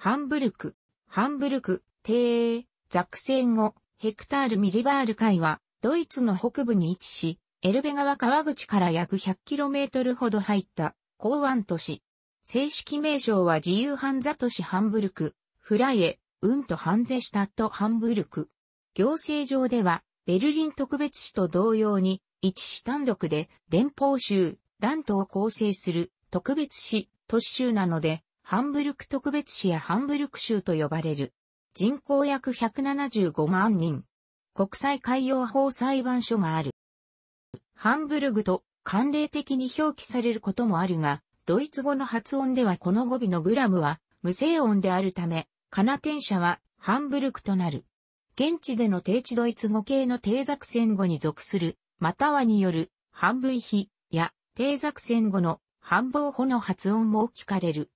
ハンブルク、ハンブルク、帝、ザン後、ヘクタール・ミリバール海は、ドイツの北部に位置し、エルベ川川口から約 100km ほど入った港湾都市。正式名称は自由犯座都市ハンブルク、フライエ、ウンとハンゼシタットハンブルク。行政上では、ベルリン特別市と同様に、一市単独で連邦州、ラントを構成する特別市、都市州なので、ハンブルク特別市やハンブルク州と呼ばれる。人口約175万人。国際海洋法裁判所がある。ハンブルグと慣例的に表記されることもあるが、ドイツ語の発音ではこの語尾のグラムは無声音であるため、カナテン社はハンブルクとなる。現地での定置ドイツ語系の定作戦語に属する、またはによる、半分比や定作戦語の半忙語の発音も聞かれる。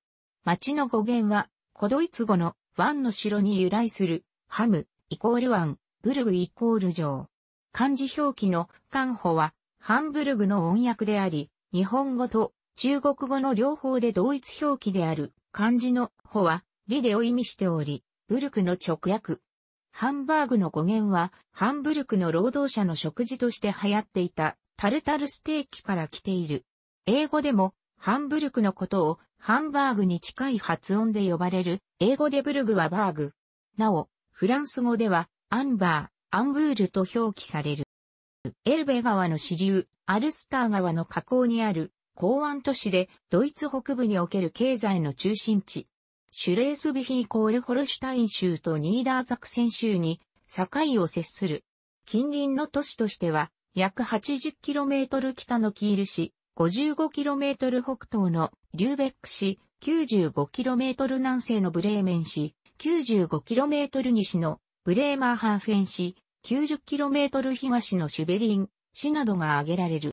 町の語源は、古ドイツ語のワンの城に由来する、ハム、イコールワン、ブルグイコール城。漢字表記の漢ホは、ハンブルグの音訳であり、日本語と中国語の両方で同一表記である漢字のホは、リデを意味しており、ブルクの直訳。ハンバーグの語源は、ハンブルクの労働者の食事として流行っていた、タルタルステーキから来ている。英語でも、ハンブルクのことをハンバーグに近い発音で呼ばれる、英語でブルグはバーグ。なお、フランス語では、アンバー、アンブールと表記される。エルベ川の支流、アルスター川の河口にある、港湾都市で、ドイツ北部における経済の中心地。シュレースビヒーコールホルシュタイン州とニーダーザクセン州に、境を接する。近隣の都市としては、約 80km 北のキール市、55km 北東のリューベック市、95km 南西のブレーメン市、95km 西のブレーマーハンフェン市、90km 東のシュベリン市などが挙げられる。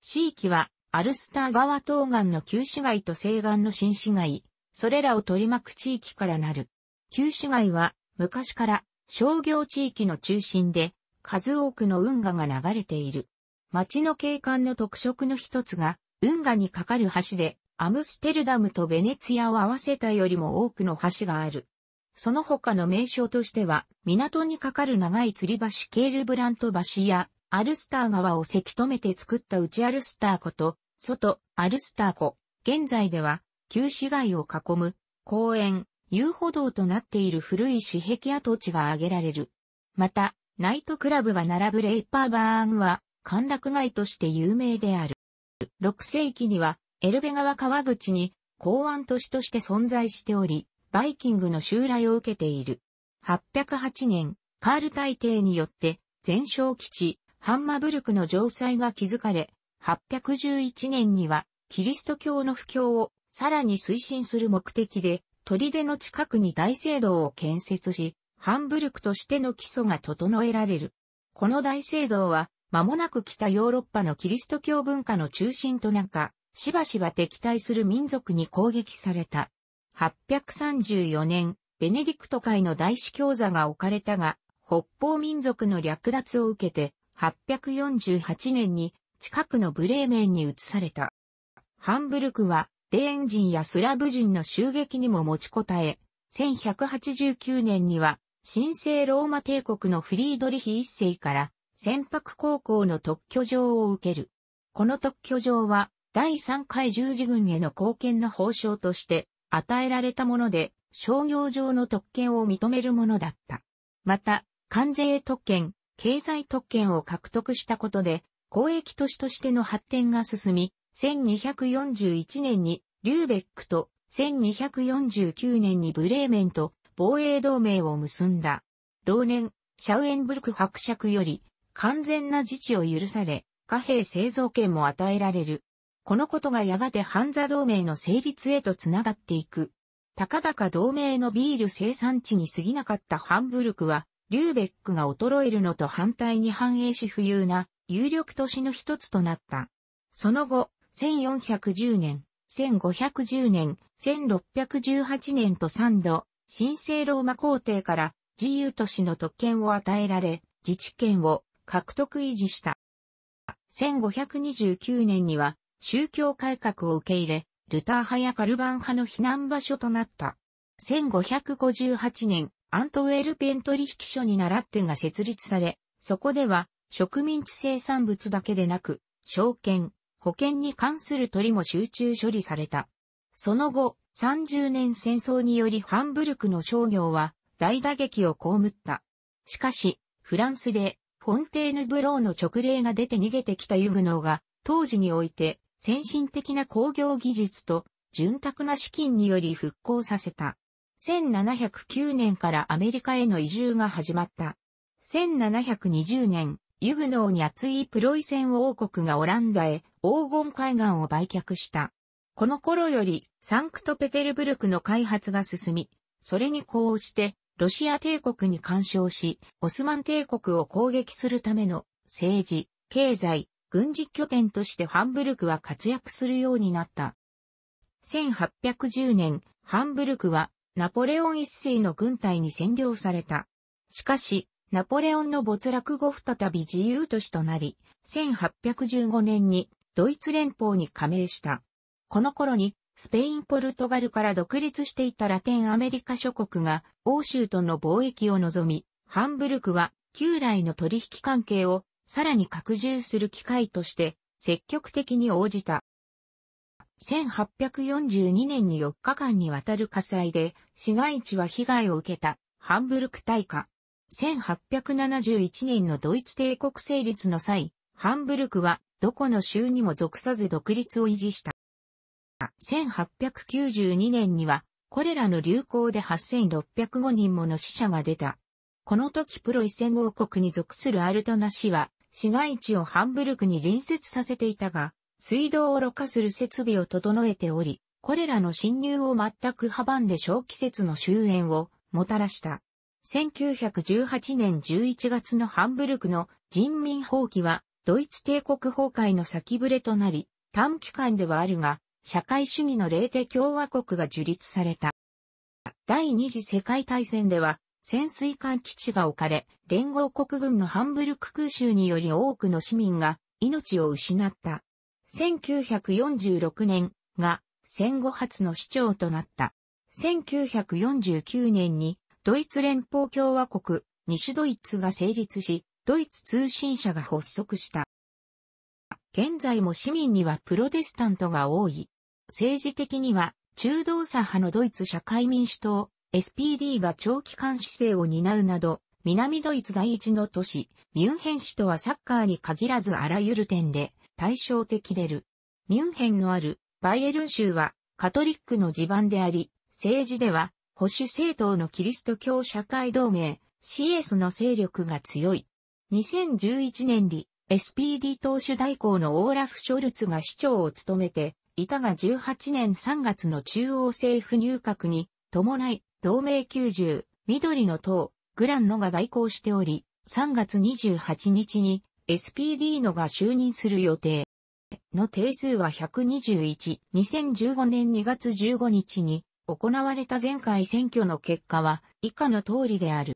地域は、アルスター川東岸の旧市街と西岸の新市街、それらを取り巻く地域からなる。旧市街は、昔から商業地域の中心で、数多くの運河が流れている。町の景観の特色の一つが、運河に架かる橋で、アムステルダムとベネツィアを合わせたよりも多くの橋がある。その他の名称としては、港に架かる長い吊り橋ケールブラント橋や、アルスター川をせき止めて作った内アルスター湖と、外、アルスター湖。現在では、旧市街を囲む、公園、遊歩道となっている古い市壁跡地が挙げられる。また、ナイトクラブが並ぶレイパーバーンは、歓楽街として有名である。6世紀には、エルベ川川口に港湾都市として存在しており、バイキングの襲来を受けている。808年、カール大帝によって、前哨基地、ハンマブルクの城塞が築かれ、811年には、キリスト教の布教をさらに推進する目的で、砦の近くに大聖堂を建設し、ハンブルクとしての基礎が整えられる。この大聖堂は、間もなく北ヨーロッパのキリスト教文化の中心となか、しばしば敵対する民族に攻撃された。834年、ベネディクト会の大司教座が置かれたが、北方民族の略奪を受けて、848年に近くのブレーメンに移された。ハンブルクは、デーン人やスラブ人の襲撃にも持ちこたえ、1189年には、神聖ローマ帝国のフリードリヒ一世から船舶航行の特許状を受ける。この特許状は、第3回十字軍への貢献の報奨として与えられたもので、商業上の特権を認めるものだった。また、関税特権、経済特権を獲得したことで、公益都市としての発展が進み、1241年にリューベックと1249年にブレーメンと防衛同盟を結んだ。同年、シャウエンブルク伯爵より完全な自治を許され、貨幣製造権も与えられる。このことがやがてハンザ同盟の成立へとつながっていく。たかだか同盟のビール生産地に過ぎなかったハンブルクは、リューベックが衰えるのと反対に繁栄し富裕な有力都市の一つとなった。その後、1410年、1510年、1618年と3度、神聖ローマ皇帝から自由都市の特権を与えられ、自治権を獲得維持した。1529年には宗教改革を受け入れ、ルター派やカルバン派の避難場所となった。1558年、アントウェルペン取引所に習ってが設立され、そこでは植民地生産物だけでなく、証券、保険に関する取りも集中処理された。その後、30年戦争によりハンブルクの商業は大打撃を被った。しかし、フランスでフォンテーヌブローの直令が出て逃げてきたユグノーが、当時において、先進的な工業技術と、潤沢な資金により復興させた。1709年からアメリカへの移住が始まった。1720年、ユグノーに厚いプロイセン王国がオランダへ黄金海岸を売却した。この頃よりサンクトペテルブルクの開発が進み、それに呼応してロシア帝国に干渉し、オスマン帝国を攻撃するための政治、経済、軍事拠点としてハンブルクは活躍するようになった。1810年、ハンブルクはナポレオン一世の軍隊に占領された。しかし、ナポレオンの没落後再び自由都市となり、1815年にドイツ連邦に加盟した。この頃にスペイン・ポルトガルから独立していたラテンアメリカ諸国が欧州との貿易を望み、ハンブルクは旧来の取引関係をさらに拡充する機会として積極的に応じた。1842年に4日間にわたる火災で市街地は被害を受けたハンブルク大火。1871年のドイツ帝国成立の際、ハンブルクはどこの州にも属さず独立を維持した。1892年には、これらの流行で8605人もの死者が出た。この時プロイセン王国に属するアルトナ市は、市街地をハンブルクに隣接させていたが、水道をろ過する設備を整えており、これらの侵入を全く阻んで小季節の終焉をもたらした。1918年11月のハンブルクの人民放棄は、ドイツ帝国崩壊の先触れとなり、短期間ではあるが、社会主義のレーテ共和国が樹立された。第二次世界大戦では、潜水艦基地が置かれ、連合国軍のハンブルク空襲により多くの市民が命を失った。1946年が戦後初の市長となった。1949年にドイツ連邦共和国西ドイツが成立し、ドイツ通信社が発足した。現在も市民にはプロテスタントが多い。政治的には、中道左派のドイツ社会民主党、SPD が長期間姿勢を担うなど、南ドイツ第一の都市、ミュンヘン市とはサッカーに限らずあらゆる点で対照的でる。ミュンヘンのあるバイエルン州はカトリックの地盤であり、政治では保守政党のキリスト教社会同盟 CS の勢力が強い。2011年に SPD 党首代行のオーラフ・ショルツが市長を務めていたが18年3月の中央政府入閣に、伴い、同盟90、緑の党、グランノが代行しており、3月28日に SPD のが就任する予定。の定数は121、2015年2月15日に行われた前回選挙の結果は以下の通りである。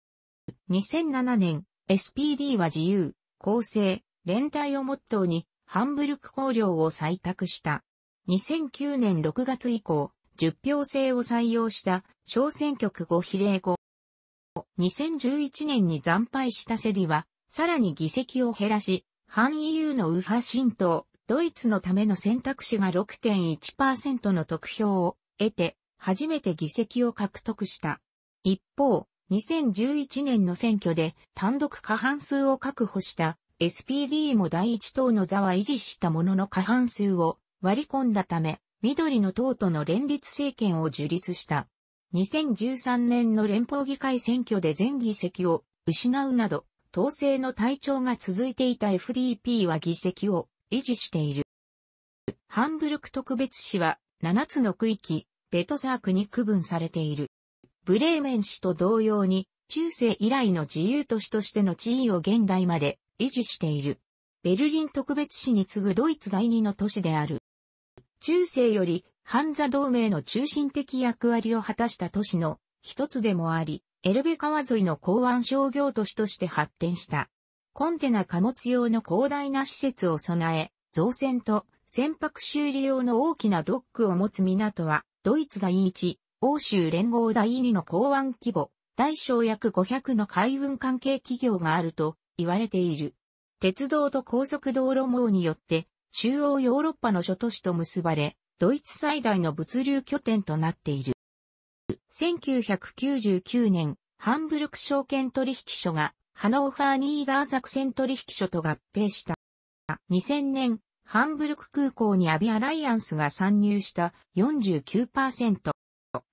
2007年、SPD は自由、公正、連帯をモットーにハンブルク公領を採択した。2009年6月以降、10票制を採用した小選挙区5比例後、2011年に惨敗したセリは、さらに議席を減らし、反 EU の右派新党、ドイツのための選択肢が6.1%の得票を得て、初めて議席を獲得した。一方、2011年の選挙で単独過半数を確保した SPD も第一党の座は維持したものの過半数を割り込んだため、緑の党との連立政権を樹立した。2013年の連邦議会選挙で全議席を失うなど、統制の体調が続いていた FDP は議席を維持している。ハンブルク特別市は7つの区域、ベトサークに区分されている。ブレーメン市と同様に、中世以来の自由都市としての地位を現代まで維持している。ベルリン特別市に次ぐドイツ第二の都市である。中世より、ハンザ同盟の中心的役割を果たした都市の一つでもあり、エルベ川沿いの港湾商業都市として発展した。コンテナ貨物用の広大な施設を備え、造船と船舶修理用の大きなドックを持つ港は、ドイツ第一、欧州連合第二の港湾規模、大小約500の海運関係企業があると言われている。鉄道と高速道路網によって中央ヨーロッパの諸都市と結ばれ、ドイツ最大の物流拠点となっている。1999年、ハンブルク証券取引所がハノーファーニーダーザクセン取引所と合併した。2000年、ハンブルク空港にアビアライアンスが参入した49%。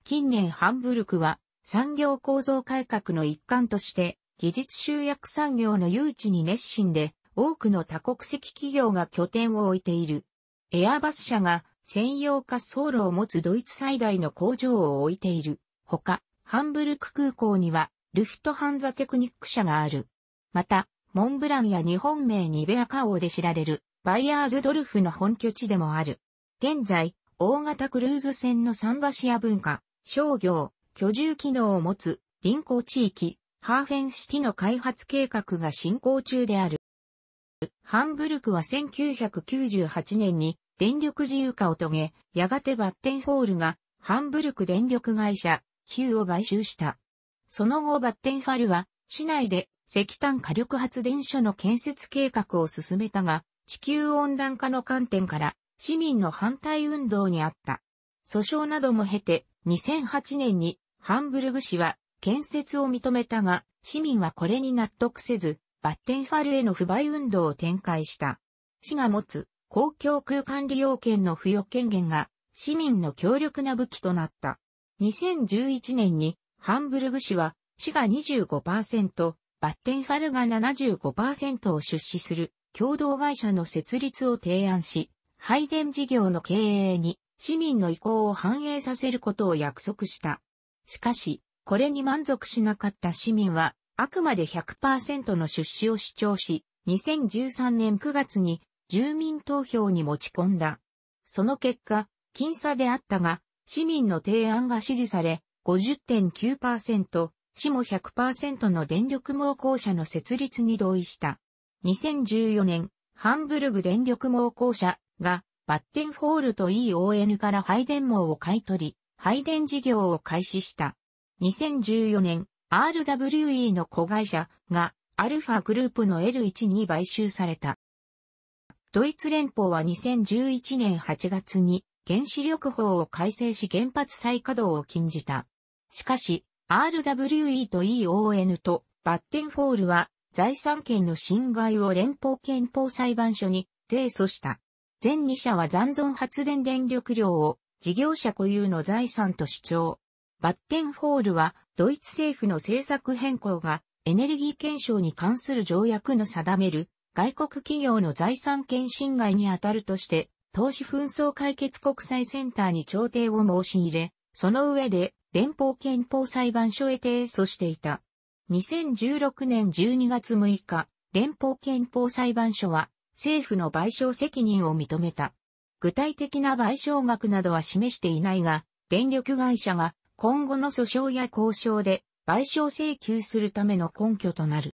近年ハンブルクは産業構造改革の一環として技術集約産業の誘致に熱心で多くの多国籍企業が拠点を置いている。エアバス社が専用滑走路を持つドイツ最大の工場を置いている。ほか、ハンブルク空港にはルフトハンザテクニック社がある。また、モンブランや日本名ニベアカオで知られるバイヤーズドルフの本拠地でもある。現在、大型クルーズ船の桟橋や文化、商業、居住機能を持つ臨港地域、ハーフェンシティの開発計画が進行中である。ハンブルクは1998年に電力自由化を遂げ、やがてバッテンホールがハンブルク電力会社、Q を買収した。その後バッテンファルは市内で石炭火力発電所の建設計画を進めたが、地球温暖化の観点から市民の反対運動にあった。訴訟なども経て2008年にハンブルグ市は建設を認めたが、市民はこれに納得せず、バッテンファルへの不買運動を展開した。市が持つ公共空間利用権の付与権限が市民の強力な武器となった。2011年にハンブルグ市は市が25%、バッテンファルが75%を出資する共同会社の設立を提案し、配電事業の経営に市民の意向を反映させることを約束した。しかし、これに満足しなかった市民はあくまで100%の出資を主張し、2013年9月に住民投票に持ち込んだ。その結果、僅差であったが、市民の提案が支持され、50.9%、市も100%の電力網公社の設立に同意した。2014年、ハンブルグ電力網公社が、バッテンフォールと EON から配電網を買い取り、配電事業を開始した。2014年、RWE の子会社がアルファグループの L1 に買収された。ドイツ連邦は2011年8月に原子力法を改正し原発再稼働を禁じた。しかし、RWE と EON とバッテンフォールは財産権の侵害を連邦憲法裁判所に提訴した。全2社は残存発電電力量を事業者固有の財産と主張。バッテンフォールはドイツ政府の政策変更がエネルギー検証に関する条約の定める外国企業の財産権侵害に当たるとして、投資紛争解決国際センターに調停を申し入れ、その上で連邦憲法裁判所へ提訴していた。2016年12月6日、連邦憲法裁判所は政府の賠償責任を認めた。具体的な賠償額などは示していないが、電力会社が今後の訴訟や交渉で賠償請求するための根拠となる。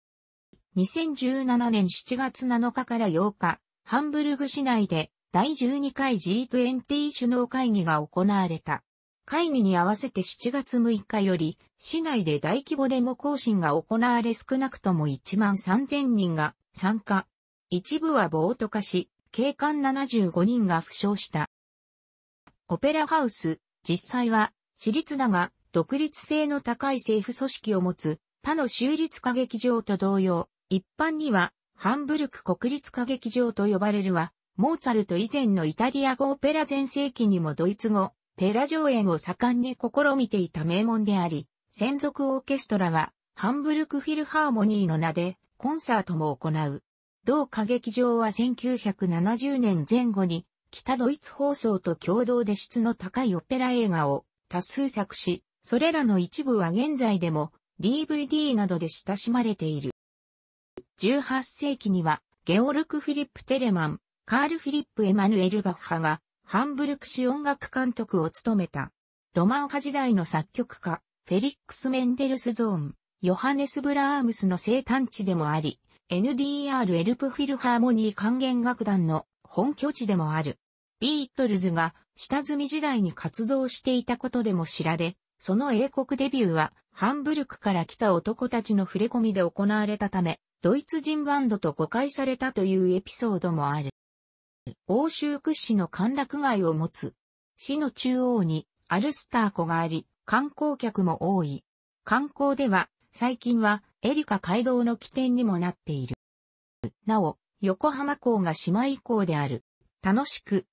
2017年7月7日から8日、ハンブルグ市内で第12回 G20 首脳会議が行われた。会議に合わせて7月6日より、市内で大規模デモ行進が行われ少なくとも1万3000人が参加。一部は暴徒化し、警官75人が負傷した。オペラハウス、実際は私立だが、独立性の高い政府組織を持つ、他の州立歌劇場と同様、一般には、ハンブルク国立歌劇場と呼ばれるは、モーツァルト以前のイタリア語オペラ全盛期にもドイツ語、ペラ上演を盛んに試みていた名門であり、専属オーケストラは、ハンブルクフィルハーモニーの名で、コンサートも行う。同歌劇場は1970年前後に、北ドイツ放送と共同で質の高いオペラ映画を、多数作し、それらの一部は現在でも DVD などで親しまれている。18世紀には、ゲオルク・フィリップ・テレマン、カール・フィリップ・エマヌエル・バッハが、ハンブルク市音楽監督を務めた。ロマン派時代の作曲家、フェリックス・メンデルスゾーン、ヨハネス・ブラームスの生誕地でもあり、NDR エルプフィルハーモニー管弦楽団の本拠地でもある。ビートルズが下積み時代に活動していたことでも知られ、その英国デビューは、ハンブルクから来た男たちの触れ込みで行われたため、ドイツ人バンドと誤解されたというエピソードもある。欧州屈指の歓楽街を持つ。市の中央にアルスター湖があり、観光客も多い。観光では、最近はエリカ街道の起点にもなっている。なお、横浜港が島以降である。楽しく、